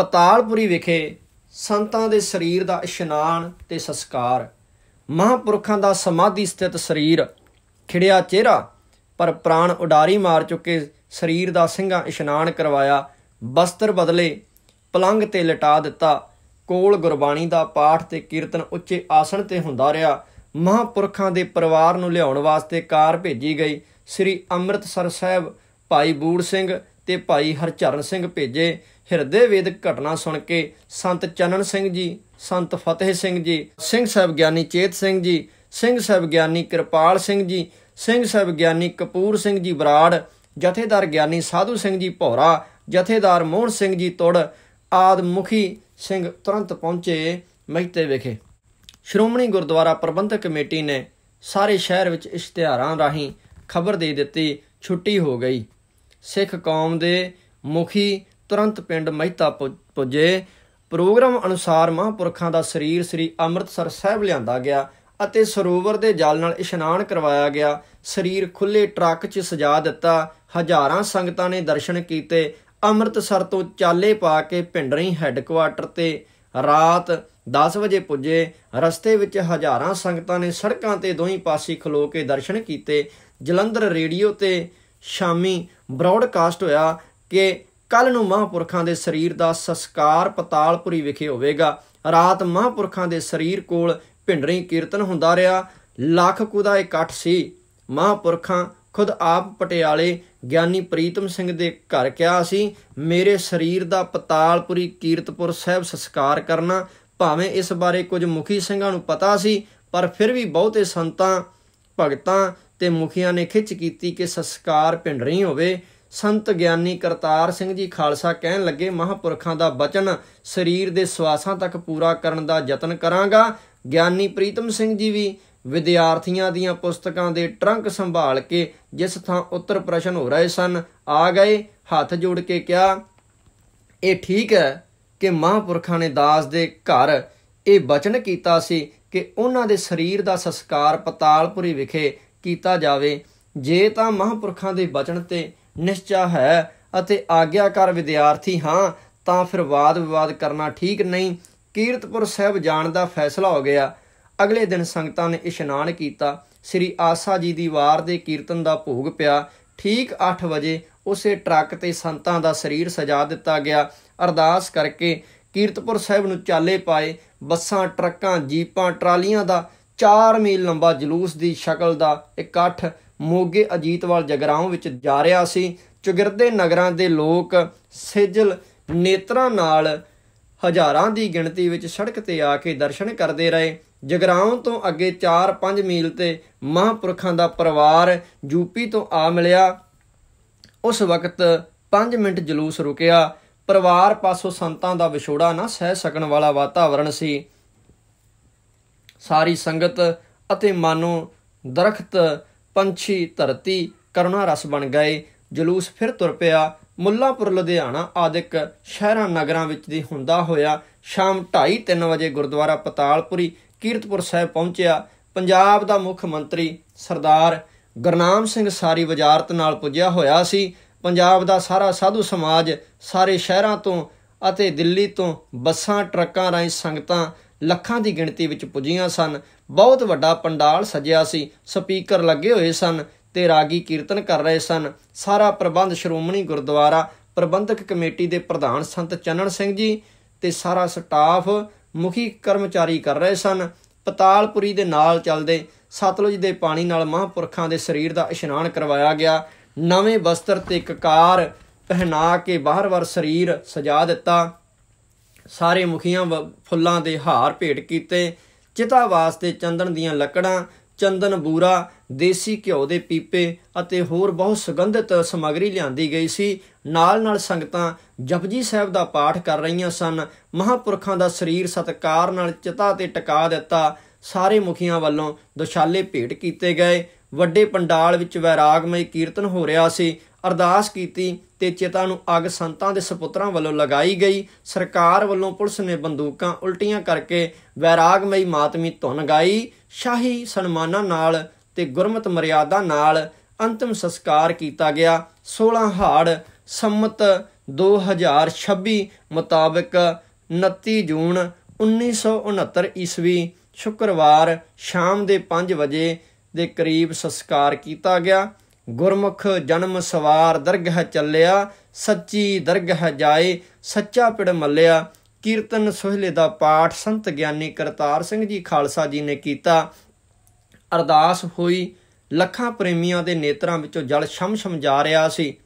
ਪਤਾਲਪੁਰੀ ਵਿਖੇ ਸੰਤਾਂ ਦੇ ਸਰੀਰ ਦਾ ਇਸ਼ਨਾਨ ਤੇ ਸੰਸਕਾਰ ਮਹਾਪੁਰਖਾਂ ਦਾ ਸਮਾਧੀ ਸਥਿਤ ਸਰੀਰ ਖਿੜਿਆ ਚਿਹਰਾ ਪਰ ਪ੍ਰਾਣ ਉਡਾਰੀ ਮਾਰ ਚੁੱਕੇ ਸਰੀਰ ਦਾ ਸਿੰਘਾਂ ਇਸ਼ਨਾਨ ਕਰਵਾਇਆ ਬਸਤਰ ਬਦਲੇ ਪਲੰਗ ਤੇ ਲਟਾ ਦਿੱਤਾ ਕੋਲ ਗੁਰਬਾਣੀ ਦਾ ਪਾਠ ਤੇ ਕੀਰਤਨ ਉੱਚੇ ਆਸਣ ਤੇ ਹੁੰਦਾ ਰਿਹਾ ਮਹਾਪੁਰਖਾਂ ਦੇ ਪਰਿਵਾਰ ਨੂੰ ਲਿਆਉਣ ਵਾਸਤੇ ਕਾਰ ਭੇਜੀ ਗਈ ਸ੍ਰੀ ਅੰਮ੍ਰਿਤਸਰ ਸਾਹਿਬ ਭਾਈ ਬੂੜ ਸਿੰਘ ਤੇ ਭਾਈ ਹਰਚਰਨ ਸਿੰਘ ਭੇਜੇ ਹਿਰਦੇ ਵੇਦਕ ਘਟਨਾ ਸੁਣ ਕੇ ਸੰਤ ਚੰਨਨ ਸਿੰਘ ਜੀ ਸੰਤ ਫਤਿਹ ਸਿੰਘ ਜੀ ਸਿੰਘ ਸਾਹਿਬ ਗਿਆਨੀ ਚੇਤ ਸਿੰਘ ਜੀ ਸਿੰਘ ਸਾਹਿਬ ਗਿਆਨੀ ਕਿਰਪਾਲ ਸਿੰਘ ਜੀ ਸਿੰਘ ਸਾਹਿਬ ਗਿਆਨੀ ਕਪੂਰ ਸਿੰਘ ਜੀ ਬਰਾੜ ਜਥੇਦਾਰ ਗਿਆਨੀ ਸਾਧੂ ਸਿੰਘ ਜੀ ਭੌਰਾ ਜਥੇਦਾਰ ਮੋਹਨ ਸਿੰਘ ਜੀ ਤੁੜ ਆਦ ਮੁਖੀ ਸਿੰਘ ਤੁਰੰਤ ਪਹੁੰਚੇ ਮਹਿਤੇ ਵਿਖੇ ਸ਼੍ਰੋਮਣੀ ਗੁਰਦੁਆਰਾ ਪ੍ਰਬੰਧਕ ਕਮੇਟੀ ਨੇ ਸਾਰੇ ਸ਼ਹਿਰ ਵਿੱਚ ਇਸ਼ਤਿਹਾਰਾਂ ਰਾਹੀਂ ਖਬਰ ਦੇ ਦਿੱਤੀ ਛੁੱਟੀ ਹੋ ਗਈ ਸਿੱਖ ਕੌਮ ਦੇ ਮੁਖੀ ਤੁਰੰਤ ਪਿੰਡ ਮਹਿਤਾ ਪੁੱਜੇ ਪ੍ਰੋਗਰਾਮ ਅਨੁਸਾਰ ਮਹਾਂਪੁਰਖਾਂ ਦਾ ਸਰੀਰ ਸ੍ਰੀ ਅੰਮ੍ਰਿਤਸਰ ਸਾਹਿਬ ਲਿਆਂਦਾ ਗਿਆ ਅਤੇ ਸਰੋਵਰ ਦੇ ਜਲ ਨਾਲ ਇਸ਼ਨਾਨ ਕਰਵਾਇਆ ਗਿਆ ਸਰੀਰ ਖੁੱਲੇ ਟਰੱਕ 'ਚ ਸਜਾ ਦਿੱਤਾ ਹਜ਼ਾਰਾਂ ਸੰਗਤਾਂ ਨੇ ਦਰਸ਼ਨ ਕੀਤੇ ਅੰਮ੍ਰਿਤਸਰ ਤੋਂ ਚਾਲੇ ਪਾ ਕੇ ਪਿੰਡਰੀ ਹੈੱਡਕੁਆਟਰ ਤੇ ਰਾਤ 10 ਵਜੇ ਪੁੱਜੇ ਰਸਤੇ ਵਿੱਚ ਹਜ਼ਾਰਾਂ ਸੰਗਤਾਂ ਨੇ ਸੜਕਾਂ ਤੇ ਦੋਹੀਂ ਪਾਸੇ ਖਲੋ ਕੇ ਦਰਸ਼ਨ ਕੀਤੇ ਜਲੰਧਰ ਰੇਡੀਓ ਤੇ ਸ਼ਾਮੀ ਬ੍ਰਾਡਕਾਸਟ ਹੋਇਆ ਕਿ ਕੱਲ ਨੂੰ ਮਹਾਂਪੁਰਖਾਂ ਦੇ ਸਰੀਰ ਦਾ ਸੰਸਕਾਰ ਪਤਾਲਪੁਰੀ ਵਿਖੇ ਹੋਵੇਗਾ ਰਾਤ ਮਹਾਂਪੁਰਖਾਂ ਦੇ ਸਰੀਰ ਕੋਲ ਭਿੰਡਰੀ ਕੀਰਤਨ ਹੁੰਦਾ ਰਿਹਾ ਲੱਖ ਕੁ ਦਾ ਇਕੱਠ ਸੀ ਮਹਾਂਪੁਰਖਾਂ ਖੁਦ ਆਪ ਪਟਿਆਲੇ ਗਿਆਨੀ ਪ੍ਰੀਤਮ ਸਿੰਘ ਦੇ ਘਰ ਕਿਹਾ ਸੀ ਮੇਰੇ ਸਰੀਰ ਦਾ ਪਤਾਲਪੁਰੀ ਕੀਰਤਪੁਰ ਸਾਹਿਬ ਸੰਸਕਾਰ ਕਰਨਾ ਭਾਵੇਂ ਇਸ ਬਾਰੇ ਕੁਝ ਮੁਖੀ ਸਿੰਘਾਂ ਨੂੰ ਪਤਾ ਸੀ ਪਰ ਫਿਰ ਵੀ ਬਹੁਤੇ ਸੰਤਾਂ ਭਗਤਾਂ ਤੇ ਮੁਖੀਆਂ ਨੇ ਖਿੱਚ ਕੀਤੀ ਕਿ ਸੰਸਕਾਰ ਭਿੰਡਰੀ ਹੋਵੇ ਸੰਤ ਗਿਆਨੀ ਕਰਤਾਰ ਸਿੰਘ ਜੀ ਖਾਲਸਾ ਕਹਿਣ ਲੱਗੇ ਮਹਾਪੁਰਖਾਂ ਦਾ ਬਚਨ ਸਰੀਰ ਦੇ ਸਵਾਸਾਂ ਤੱਕ ਪੂਰਾ ਕਰਨ ਦਾ ਯਤਨ ਕਰਾਂਗਾ ਗਿਆਨੀ ਪ੍ਰੀਤਮ ਸਿੰਘ ਜੀ ਵੀ ਵਿਦਿਆਰਥੀਆਂ ਦੀਆਂ ਪੁਸਤਕਾਂ ਦੇ ਟਰੰਕ ਸੰਭਾਲ ਕੇ ਜਿਸ ਥਾਂ ਉੱਤਰ ਪ੍ਰਸ਼ਨ ਹੋ ਰਹੇ ਸਨ ਆ ਗਏ ਹੱਥ ਜੋੜ ਕੇ ਕਿਹਾ ਇਹ ਠੀਕ ਹੈ ਕਿ ਮਹਾਪੁਰਖਾਂ ਨੇ ਦਾਸ ਦੇ ਘਰ ਇਹ ਬਚਨ ਕੀਤਾ ਸੀ ਕਿ ਉਹਨਾਂ ਦੇ ਸਰੀਰ ਦਾ ਸੰਸਕਾਰ ਪਤਾਲਪੁਰੀ ਵਿਖੇ ਕੀਤਾ ਜਾਵੇ ਜੇ ਤਾਂ ਮਹਾਪੁਰਖਾਂ ਦੇ ਬਚਨ ਤੇ ਨਿਸ਼ਚਾ ਹੈ ਅਤੇ ਆਗਿਆਕਾਰ ਵਿਦਿਆਰਥੀ ਹਾਂ ਤਾਂ ਫਿਰ ਵਾਦ ਵਿਵਾਦ ਕਰਨਾ ਠੀਕ ਨਹੀਂ ਕੀਰਤਪੁਰ ਸਾਹਿਬ ਜਾਣ ਦਾ ਫੈਸਲਾ ਹੋ ਗਿਆ ਅਗਲੇ ਦਿਨ ਸੰਗਤਾਂ ਨੇ ਇਸ਼ਨਾਨ ਕੀਤਾ ਸ੍ਰੀ ਆਸਾ ਜੀ ਦੀ ਵਾਰ ਦੇ ਕੀਰਤਨ ਦਾ ਭੋਗ ਪਿਆ ਠੀਕ 8 ਵਜੇ ਉਸੇ ਟਰੱਕ ਤੇ ਸੰਤਾਂ ਦਾ ਸਰੀਰ ਸਜਾ ਦਿੱਤਾ ਗਿਆ ਅਰਦਾਸ ਕਰਕੇ ਕੀਰਤਪੁਰ ਸਾਹਿਬ ਨੂੰ ਚਾਲੇ ਪਾਏ ਬੱਸਾਂ ਟਰੱਕਾਂ ਜੀਪਾਂ ਟਰਾਲੀਆਂ ਦਾ 4 ਮੀਲ ਲੰਬਾ ਜਲੂਸ ਦੀ ਸ਼ਕਲ ਦਾ ਇਕੱਠ ਮੋਗੇ ਅਜੀਤਵਾਲ ਜਗਰਾਉਂ ਵਿੱਚ ਜਾ ਰਿਹਾ ਸੀ ਚੁਗਿਰਦੇ ਨਗਰਾਂ ਦੇ ਲੋਕ ਸਿਜਲ ਨੇਤਰਾਂ ਨਾਲ ਹਜ਼ਾਰਾਂ ਦੀ ਗਿਣਤੀ ਵਿੱਚ ਸੜਕ ਤੇ ਆ ਕੇ ਦਰਸ਼ਨ ਕਰਦੇ ਰਹੇ ਜਗਰਾਉਂ ਤੋਂ ਅੱਗੇ 4-5 ਮੀਲ ਤੇ ਮਹਾਂਪੁਰਖਾਂ ਦਾ ਪਰਿਵਾਰ ਯੂਪੀ ਤੋਂ ਆ ਮਿਲਿਆ ਉਸ ਵਕਤ 5 ਮਿੰਟ ਜਲੂਸ ਰੁਕਿਆ ਪਰਿਵਾਰ ਪਾਸੋਂ ਸੰਤਾਂ ਦਾ ਵਿਛੋੜਾ ਨਾ ਸਹਿ ਸਕਣ ਵਾਲਾ ਵਾਤਾਵਰਣ ਸੀ ਸਾਰੀ ਸੰਗਤ ਅਤੇ ਮਾਨੋ ਦਰਖਤ ਪੰਛੀ ਧਰਤੀ ਕਰੁਣਾ ਰਸ ਬਣ ਗਏ ਜਲੂਸ ਫਿਰ ਤੁਰ ਪਿਆ ਮੁੱਲਾਪੁਰ ਲੁਧਿਆਣਾ ਆਦਿਕ ਸ਼ਹਿਰਾਂ ਨਗਰਾਂ ਵਿੱਚ ਦੀ ਹੁੰਦਾ ਹੋਇਆ ਸ਼ਾਮ 2:30 3 ਵਜੇ ਗੁਰਦੁਆਰਾ ਪਤਾਲਪੁਰੀ ਕੀਰਤਪੁਰ ਸਾਹਿਬ ਪਹੁੰਚਿਆ ਪੰਜਾਬ ਦਾ ਮੁੱਖ ਮੰਤਰੀ ਸਰਦਾਰ ਗਰਨਾਮ ਸਿੰਘ ਸਾਰੀ ਵਜ਼ਾਰਤ ਨਾਲ ਪੁੱਜਿਆ ਹੋਇਆ ਸੀ ਪੰਜਾਬ ਦਾ ਸਾਰਾ ਸਾਧੂ ਸਮਾਜ ਸਾਰੇ ਸ਼ਹਿਰਾਂ ਤੋਂ ਅਤੇ ਦਿੱਲੀ ਤੋਂ ਬੱਸਾਂ ਟਰੱਕਾਂ ਰਾਹੀਂ ਸੰਗਤਾਂ ਲੱਖਾਂ ਦੀ ਗਿਣਤੀ ਵਿੱਚ ਪੁੱਜੀਆਂ ਸਨ ਬਹੁਤ ਵੱਡਾ ਪੰਡਾਲ ਸਜਿਆ ਸੀ ਸਪੀਕਰ ਲੱਗੇ ਹੋਏ ਸਨ ਤੇ ਰਾਗੀ ਕੀਰਤਨ ਕਰ ਰਹੇ ਸਨ ਸਾਰਾ ਪ੍ਰਬੰਧ ਸ਼੍ਰੋਮਣੀ ਗੁਰਦੁਆਰਾ ਪ੍ਰਬੰਧਕ ਕਮੇਟੀ ਦੇ ਪ੍ਰਧਾਨ ਸੰਤ ਚੰਨਣ ਸਿੰਘ ਜੀ ਤੇ ਸਾਰਾ ਸਟਾਫ ਮੁਖੀ ਕਰਮਚਾਰੀ ਕਰ ਰਹੇ ਸਨ ਪਤਾਲਪੁਰੀ ਦੇ ਨਾਲ ਚੱਲਦੇ ਸਤਲੁਜ ਦੇ ਪਾਣੀ ਨਾਲ ਮਹਾਂਪੁਰਖਾਂ ਦੇ ਸਰੀਰ ਦਾ ਇਸ਼ਨਾਨ ਕਰਵਾਇਆ ਗਿਆ ਨਵੇਂ ਵਸਤਰ ਤੇ ਕਕਾਰ ਪਹਿਨਾ ਕੇ ਬਾਹਰ-ਬਾਹਰ ਸਰੀਰ ਸਜਾ ਦਿੱਤਾ ਸਾਰੇ ਮੁਖੀਆਂ ਫੁੱਲਾਂ ਦੇ ਹਾਰ ਭੇਟ ਕੀਤੇ ਚਿਤਾ ਵਾਸਤੇ ਚੰਦਨ ਦੀਆਂ ਲੱਕੜਾਂ ਚੰਦਨ ਬੂਰਾ ਦੇਸੀ ਘਿਓ ਦੇ ਪੀਪੇ ਅਤੇ ਹੋਰ ਬਹੁਤ ਸੁਗੰਧਿਤ ਸਮਗਰੀ ਲਿਆਂਦੀ ਗਈ ਸੀ ਨਾਲ ਨਾਲ ਸੰਗਤਾਂ ਜਪਜੀ ਸਾਹਿਬ ਦਾ ਪਾਠ ਕਰ ਰਹੀਆਂ ਸਨ ਮਹਾਪੁਰਖਾਂ ਦਾ ਸਰੀਰ ਸਤਕਾਰ ਨਾਲ ਚਿਤਾ ਤੇ ਟਿਕਾ ਦਿੱਤਾ ਸਾਰੇ ਮੁਖੀਆਂ ਵੱਲੋਂ ਦੁਸ਼ਾਲੇ ਭੇਟ ਕੀਤੇ ਗਏ ਵੱਡੇ ਪੰਡਾਲ ਵਿੱਚ ਵੈਰਾਗਮਈ ਕੀਰਤਨ ਹੋ ਰਿਹਾ ਸੀ ਅਰਦਾਸ ਕੀਤੀ ਤੇ ਚਿਤਾ ਨੂੰ ਅਗ ਸੰਤਾਂ ਦੇ ਸੁਪੁੱਤਰਾਂ ਵੱਲੋਂ ਲਗਾਈ ਗਈ ਸਰਕਾਰ ਵੱਲੋਂ ਪੁਲਿਸ ਨੇ ਬੰਦੂਕਾਂ ਉਲਟੀਆਂ ਕਰਕੇ ਵੈਰਾਗਮਈ ਮਾਤਮੀ ਧੁਨ ਗਾਈ ਸ਼ਾਹੀ ਸਨਮਾਨਾਂ ਨਾਲ ਤੇ ਗੁਰਮਤ ਮਰਿਆਦਾ ਨਾਲ ਅੰਤਮ ਸੰਸਕਾਰ ਕੀਤਾ ਗਿਆ 16 ਹਾੜ ਸੰਮਤ 2026 ਮੁਤਾਬਕ 29 ਜੂਨ 1969 ਈਸਵੀ ਸ਼ੁੱਕਰਵਾਰ ਸ਼ਾਮ ਦੇ 5 ਵਜੇ ਦੇ ਕਰੀਬ ਸੰਸਕਾਰ ਕੀਤਾ ਗਿਆ ਗੁਰਮੁਖ ਜਨਮ ਸਵਾਰ ਦਰਗਹ ਚੱਲਿਆ ਸੱਚੀ ਦਰਗਹ ਜਾਏ ਸੱਚਾ ਪਿੜ ਮੱਲਿਆ ਕੀਰਤਨ ਸੋਹਲੇ ਦਾ ਪਾਠ ਸੰਤ ਗਿਆਨੀ ਕਰਤਾਰ ਸਿੰਘ ਜੀ ਖਾਲਸਾ ਜੀ ਨੇ ਕੀਤਾ ਅਰਦਾਸ ਹੋਈ ਲੱਖਾਂ ਪ੍ਰੇਮੀਆਂ ਦੇ ਨੇਤਰਾਂ ਵਿੱਚੋਂ ਜਲ ਛਮ ਛਮ ਜਾ ਰਿਹਾ ਸੀ